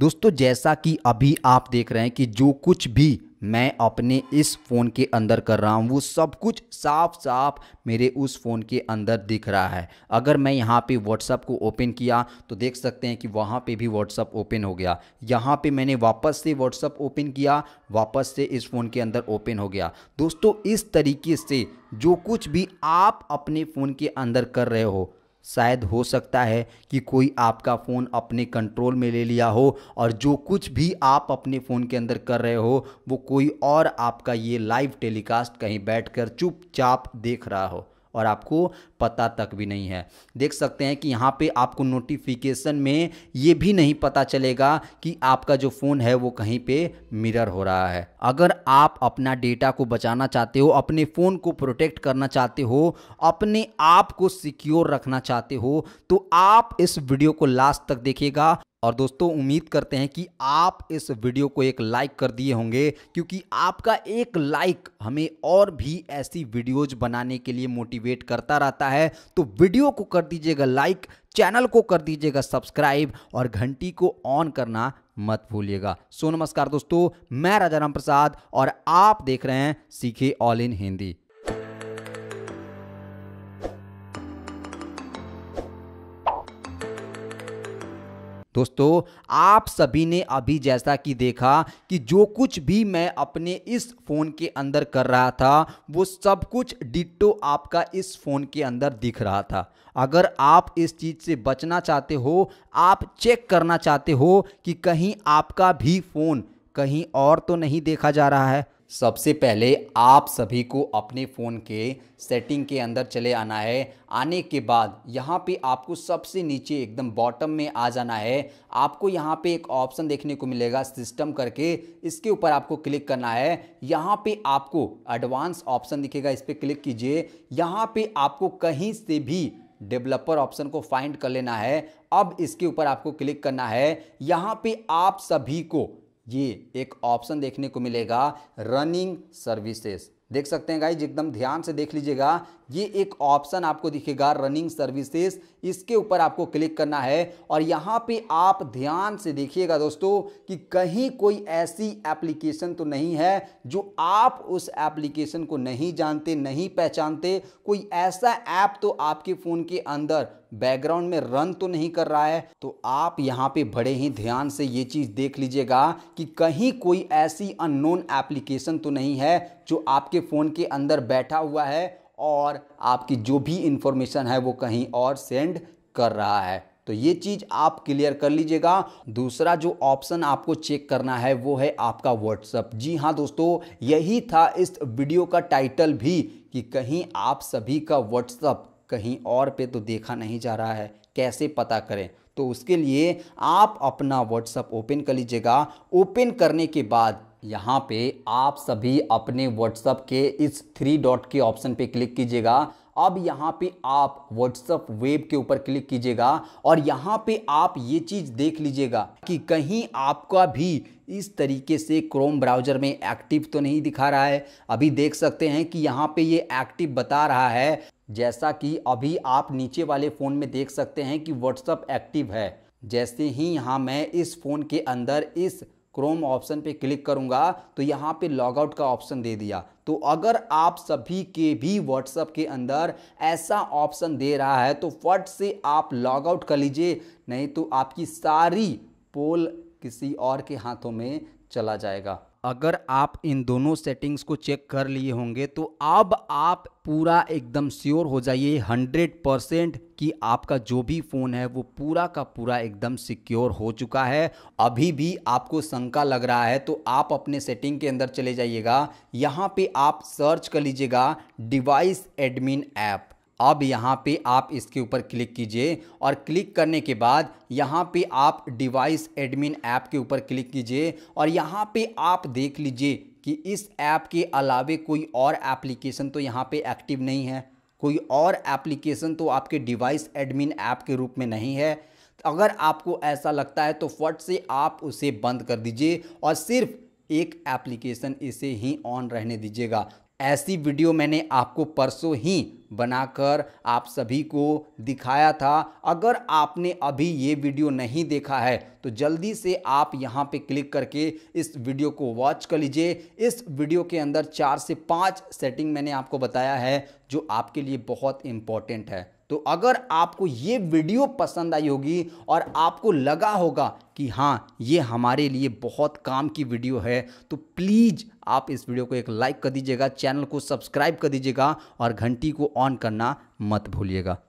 दोस्तों जैसा कि अभी आप देख रहे हैं कि जो कुछ भी मैं अपने इस फ़ोन के अंदर कर रहा हूँ वो सब कुछ साफ साफ मेरे उस फ़ोन के अंदर दिख रहा है अगर मैं यहाँ पे व्हाट्सअप को ओपन किया तो देख सकते हैं कि वहाँ पे भी व्हाट्सअप ओपन हो गया यहाँ पे मैंने वापस से व्हाट्सअप ओपन किया वापस से इस फ़ोन के अंदर ओपन हो गया दोस्तों इस तरीके से जो कुछ भी आप अपने फ़ोन के अंदर कर रहे हो शायद हो सकता है कि कोई आपका फ़ोन अपने कंट्रोल में ले लिया हो और जो कुछ भी आप अपने फ़ोन के अंदर कर रहे हो वो कोई और आपका ये लाइव टेलीकास्ट कहीं बैठकर चुपचाप देख रहा हो और आपको पता तक भी नहीं है देख सकते हैं कि यहाँ पे आपको नोटिफिकेशन में ये भी नहीं पता चलेगा कि आपका जो फ़ोन है वो कहीं पे मिरर हो रहा है अगर आप अपना डेटा को बचाना चाहते हो अपने फ़ोन को प्रोटेक्ट करना चाहते हो अपने आप को सिक्योर रखना चाहते हो तो आप इस वीडियो को लास्ट तक देखेगा और दोस्तों उम्मीद करते हैं कि आप इस वीडियो को एक लाइक कर दिए होंगे क्योंकि आपका एक लाइक हमें और भी ऐसी वीडियोज बनाने के लिए मोटिवेट करता रहता है तो वीडियो को कर दीजिएगा लाइक चैनल को कर दीजिएगा सब्सक्राइब और घंटी को ऑन करना मत भूलिएगा सो नमस्कार दोस्तों मैं राजाराम प्रसाद और आप देख रहे हैं सीखे ऑल इन हिंदी दोस्तों आप सभी ने अभी जैसा कि देखा कि जो कुछ भी मैं अपने इस फ़ोन के अंदर कर रहा था वो सब कुछ डिट्टो आपका इस फ़ोन के अंदर दिख रहा था अगर आप इस चीज़ से बचना चाहते हो आप चेक करना चाहते हो कि कहीं आपका भी फ़ोन कहीं और तो नहीं देखा जा रहा है सबसे पहले आप सभी को अपने फ़ोन के सेटिंग के अंदर चले आना है आने के बाद यहाँ पे आपको सबसे नीचे एकदम बॉटम में आ जाना है आपको यहाँ पे एक ऑप्शन देखने को मिलेगा सिस्टम करके इसके ऊपर आपको क्लिक करना है यहाँ पे आपको एडवांस ऑप्शन दिखेगा इस पर क्लिक कीजिए यहाँ पे आपको कहीं से भी डेवलपर ऑप्शन को फाइंड कर लेना है अब इसके ऊपर आपको क्लिक करना है यहाँ पे आप सभी को ये एक ऑप्शन देखने को मिलेगा रनिंग सर्विसेज देख सकते हैं गाइज एकदम ध्यान से देख लीजिएगा ये एक ऑप्शन आपको दिखेगा रनिंग सर्विसेज इसके ऊपर आपको क्लिक करना है और यहाँ पे आप ध्यान से देखिएगा दोस्तों कि कहीं कोई ऐसी एप्लीकेशन तो नहीं है जो आप उस एप्लीकेशन को नहीं जानते नहीं पहचानते कोई ऐसा ऐप तो आपके फ़ोन के अंदर बैकग्राउंड में रन तो नहीं कर रहा है तो आप यहाँ पे बड़े ही ध्यान से ये चीज़ देख लीजिएगा कि कहीं कोई ऐसी अननोन एप्लीकेशन तो नहीं है जो आपके फ़ोन के अंदर बैठा हुआ है और आपकी जो भी इंफॉर्मेशन है वो कहीं और सेंड कर रहा है तो ये चीज़ आप क्लियर कर लीजिएगा दूसरा जो ऑप्शन आपको चेक करना है वो है आपका व्हाट्सअप जी हाँ दोस्तों यही था इस वीडियो का टाइटल भी कि कहीं आप सभी का व्हाट्सअप कहीं और पे तो देखा नहीं जा रहा है कैसे पता करें तो उसके लिए आप अपना व्हाट्सअप ओपन कर लीजिएगा ओपन करने के बाद यहाँ पे आप सभी अपने व्हाट्सअप के इस थ्री डॉट के ऑप्शन पे क्लिक कीजिएगा अब यहाँ पे आप व्हाट्सअप वेब के ऊपर क्लिक कीजिएगा और यहाँ पे आप ये चीज़ देख लीजिएगा कि कहीं आपका भी इस तरीके से क्रोम ब्राउज़र में एक्टिव तो नहीं दिखा रहा है अभी देख सकते हैं कि यहाँ पे ये एक्टिव बता रहा है जैसा कि अभी आप नीचे वाले फ़ोन में देख सकते हैं कि व्हाट्सअप एक्टिव है जैसे ही यहाँ मैं इस फ़ोन के अंदर इस क्रोम ऑप्शन पे क्लिक करूँगा तो यहाँ पे लॉगआउट का ऑप्शन दे दिया तो अगर आप सभी के भी व्हाट्सएप के अंदर ऐसा ऑप्शन दे रहा है तो फट से आप लॉगआउट कर लीजिए नहीं तो आपकी सारी पोल किसी और के हाथों में चला जाएगा अगर आप इन दोनों सेटिंग्स को चेक कर लिए होंगे तो अब आप पूरा एकदम श्योर हो जाइए हंड्रेड परसेंट कि आपका जो भी फ़ोन है वो पूरा का पूरा एकदम सिक्योर हो चुका है अभी भी आपको शंका लग रहा है तो आप अपने सेटिंग के अंदर चले जाइएगा यहाँ पे आप सर्च कर लीजिएगा डिवाइस एडमिन ऐप अब यहाँ पे आप इसके ऊपर क्लिक कीजिए और क्लिक करने के बाद यहाँ पे आप डिवाइस एडमिन ऐप के ऊपर क्लिक कीजिए और यहाँ पे आप देख लीजिए कि इस ऐप के अलावे कोई और एप्लीकेशन तो यहाँ पे एक्टिव नहीं है कोई और एप्लीकेशन तो आपके डिवाइस एडमिन ऐप के रूप में नहीं है अगर आपको ऐसा लगता है तो फट से आप उसे बंद कर दीजिए और सिर्फ एक एप्लीकेशन इसे ही ऑन रहने दीजिएगा ऐसी वीडियो मैंने आपको परसों ही बनाकर आप सभी को दिखाया था अगर आपने अभी ये वीडियो नहीं देखा है तो जल्दी से आप यहाँ पे क्लिक करके इस वीडियो को वॉच कर लीजिए इस वीडियो के अंदर चार से पाँच सेटिंग मैंने आपको बताया है जो आपके लिए बहुत इम्पॉर्टेंट है तो अगर आपको ये वीडियो पसंद आई होगी और आपको लगा होगा कि हाँ ये हमारे लिए बहुत काम की वीडियो है तो प्लीज़ आप इस वीडियो को एक लाइक कर दीजिएगा चैनल को सब्सक्राइब कर दीजिएगा और घंटी को ऑन करना मत भूलिएगा